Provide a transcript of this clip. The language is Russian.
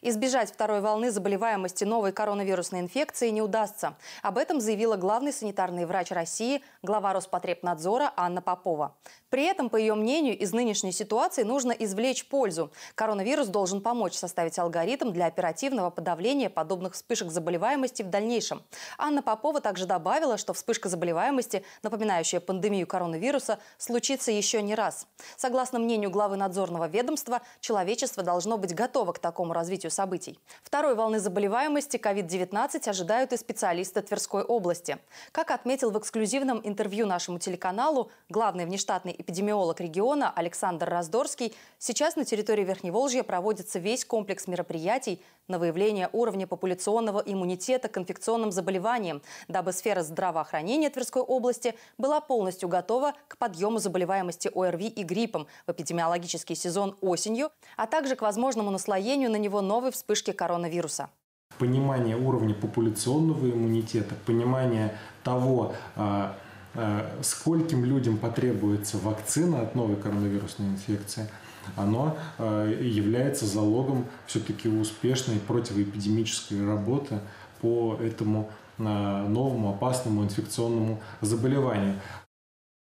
Избежать второй волны заболеваемости новой коронавирусной инфекцией не удастся. Об этом заявила главный санитарный врач России, глава Роспотребнадзора Анна Попова. При этом, по ее мнению, из нынешней ситуации нужно извлечь пользу. Коронавирус должен помочь составить алгоритм для оперативного подавления подобных вспышек заболеваемости в дальнейшем. Анна Попова также добавила, что вспышка заболеваемости, напоминающая пандемию коронавируса, случится еще не раз. Согласно мнению главы надзорного ведомства, человечество должно быть готово к такому развитию развитию событий. Второй волны заболеваемости COVID-19 ожидают и специалисты Тверской области. Как отметил в эксклюзивном интервью нашему телеканалу главный внештатный эпидемиолог региона Александр Раздорский, сейчас на территории Верхневолжья проводится весь комплекс мероприятий на выявление уровня популяционного иммунитета к инфекционным заболеваниям, дабы сфера здравоохранения Тверской области была полностью готова к подъему заболеваемости ОРВИ и гриппом в эпидемиологический сезон осенью, а также к возможному наслоению на него новых новой вспышки коронавируса. Понимание уровня популяционного иммунитета, понимание того, а, а, скольким людям потребуется вакцина от новой коронавирусной инфекции, оно а, является залогом все-таки успешной противоэпидемической работы по этому новому опасному инфекционному заболеванию.